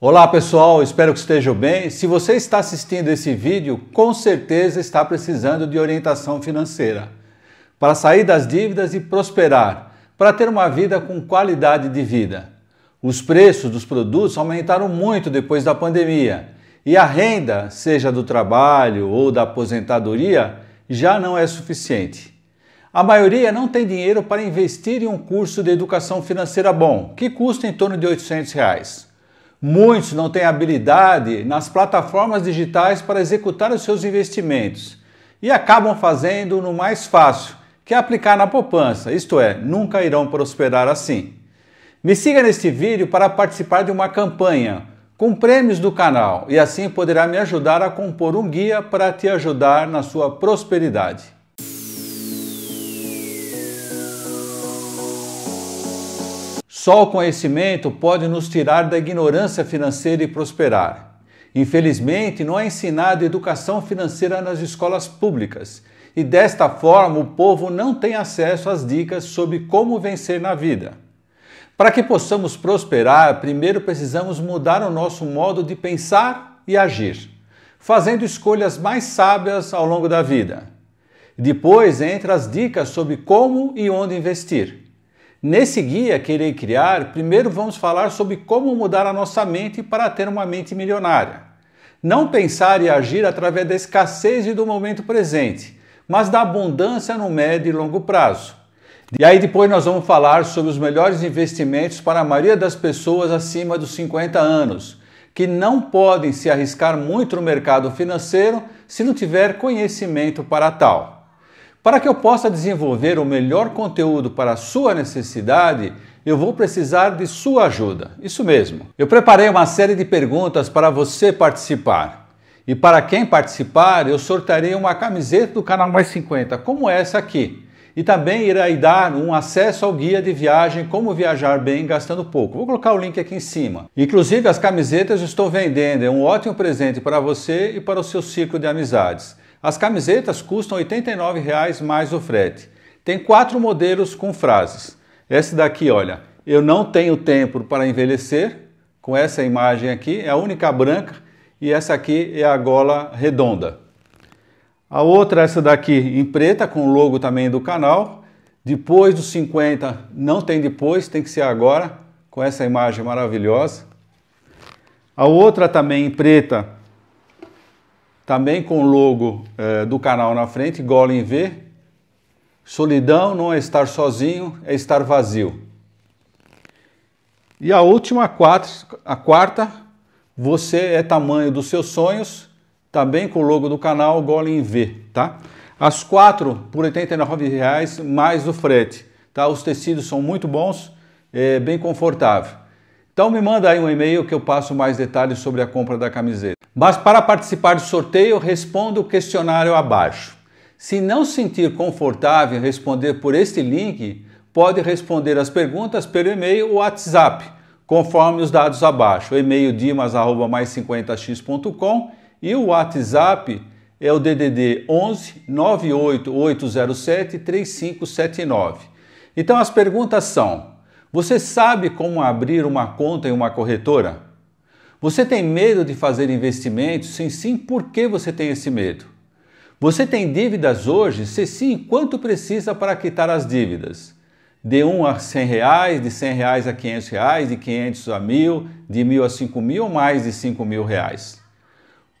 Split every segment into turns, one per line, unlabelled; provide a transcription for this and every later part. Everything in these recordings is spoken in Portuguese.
Olá pessoal, espero que estejam bem. Se você está assistindo esse vídeo, com certeza está precisando de orientação financeira para sair das dívidas e prosperar, para ter uma vida com qualidade de vida. Os preços dos produtos aumentaram muito depois da pandemia e a renda, seja do trabalho ou da aposentadoria, já não é suficiente. A maioria não tem dinheiro para investir em um curso de educação financeira bom, que custa em torno de 800 reais. Muitos não têm habilidade nas plataformas digitais para executar os seus investimentos e acabam fazendo no mais fácil, que é aplicar na poupança, isto é, nunca irão prosperar assim. Me siga neste vídeo para participar de uma campanha com prêmios do canal e assim poderá me ajudar a compor um guia para te ajudar na sua prosperidade. Só o conhecimento pode nos tirar da ignorância financeira e prosperar. Infelizmente, não é ensinado educação financeira nas escolas públicas e desta forma o povo não tem acesso às dicas sobre como vencer na vida. Para que possamos prosperar, primeiro precisamos mudar o nosso modo de pensar e agir, fazendo escolhas mais sábias ao longo da vida. Depois entra as dicas sobre como e onde investir. Nesse guia Querer Criar, primeiro vamos falar sobre como mudar a nossa mente para ter uma mente milionária. Não pensar e agir através da escassez e do momento presente, mas da abundância no médio e longo prazo. E aí depois nós vamos falar sobre os melhores investimentos para a maioria das pessoas acima dos 50 anos, que não podem se arriscar muito no mercado financeiro se não tiver conhecimento para tal. Para que eu possa desenvolver o melhor conteúdo para a sua necessidade, eu vou precisar de sua ajuda. Isso mesmo. Eu preparei uma série de perguntas para você participar. E para quem participar, eu sortarei uma camiseta do canal Mais 50, como essa aqui. E também irei dar um acesso ao guia de viagem Como Viajar Bem Gastando Pouco. Vou colocar o link aqui em cima. Inclusive, as camisetas eu estou vendendo. É um ótimo presente para você e para o seu ciclo de amizades. As camisetas custam R$ 89,00 mais o frete. Tem quatro modelos com frases. Essa daqui, olha, eu não tenho tempo para envelhecer, com essa imagem aqui, é a única branca, e essa aqui é a gola redonda. A outra, essa daqui em preta, com o logo também do canal. Depois dos 50, não tem depois, tem que ser agora, com essa imagem maravilhosa. A outra também em preta, também com o logo é, do canal na frente, Golem V. Solidão não é estar sozinho, é estar vazio. E a última, quatro, a quarta, você é tamanho dos seus sonhos, também com o logo do canal Golem V, tá? As quatro por R$ 89,00 mais o frete, tá? Os tecidos são muito bons, é, bem confortável. Então me manda aí um e-mail que eu passo mais detalhes sobre a compra da camiseta. Mas para participar do sorteio, responda o questionário abaixo. Se não sentir confortável em responder por este link, pode responder as perguntas pelo e-mail ou WhatsApp, conforme os dados abaixo. O e-mail dimas@mais50x.com e o WhatsApp é o DDD 11 98807 3579. Então as perguntas são: você sabe como abrir uma conta em uma corretora? Você tem medo de fazer investimentos? Sim, sim, por que você tem esse medo? Você tem dívidas hoje? Se sim, quanto precisa para quitar as dívidas? De 1 a 100 reais, de 100 reais a 500 reais, de 500 a 1.000, de 1.000 a 5.000 ou mais de 5.000 reais?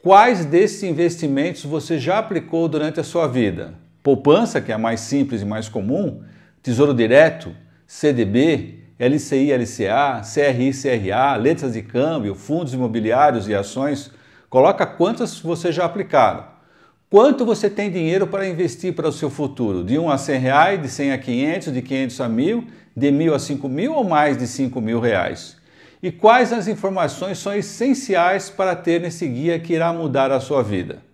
Quais desses investimentos você já aplicou durante a sua vida? Poupança, que é a mais simples e mais comum, tesouro direto, CDB, LCI, LCA, CRI, CRA, letras de câmbio, fundos imobiliários e ações, coloca quantas você já aplicaram. Quanto você tem dinheiro para investir para o seu futuro? De 1 a 100 reais, de 100 a 500, de 500 a 1.000, de 1.000 a 5.000 ou mais de 5.000 reais? E quais as informações são essenciais para ter nesse guia que irá mudar a sua vida?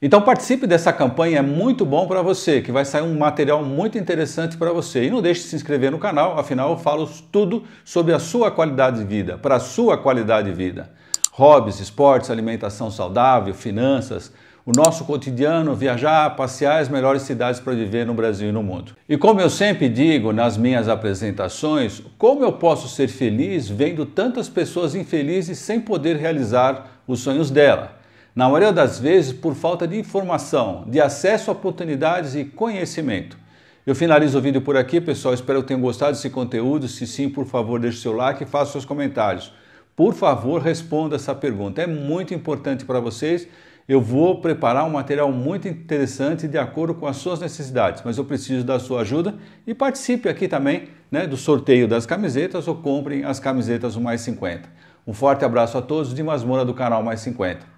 Então participe dessa campanha, é muito bom para você, que vai sair um material muito interessante para você. E não deixe de se inscrever no canal, afinal eu falo tudo sobre a sua qualidade de vida, para a sua qualidade de vida. Hobbies, esportes, alimentação saudável, finanças, o nosso cotidiano, viajar, passear é as melhores cidades para viver no Brasil e no mundo. E como eu sempre digo nas minhas apresentações, como eu posso ser feliz vendo tantas pessoas infelizes sem poder realizar os sonhos dela? na maioria das vezes por falta de informação, de acesso a oportunidades e conhecimento. Eu finalizo o vídeo por aqui, pessoal. Espero que tenham gostado desse conteúdo. Se sim, por favor, deixe seu like e faça seus comentários. Por favor, responda essa pergunta. É muito importante para vocês. Eu vou preparar um material muito interessante de acordo com as suas necessidades, mas eu preciso da sua ajuda e participe aqui também né, do sorteio das camisetas ou comprem as camisetas o Mais 50. Um forte abraço a todos de Masmora do canal Mais 50.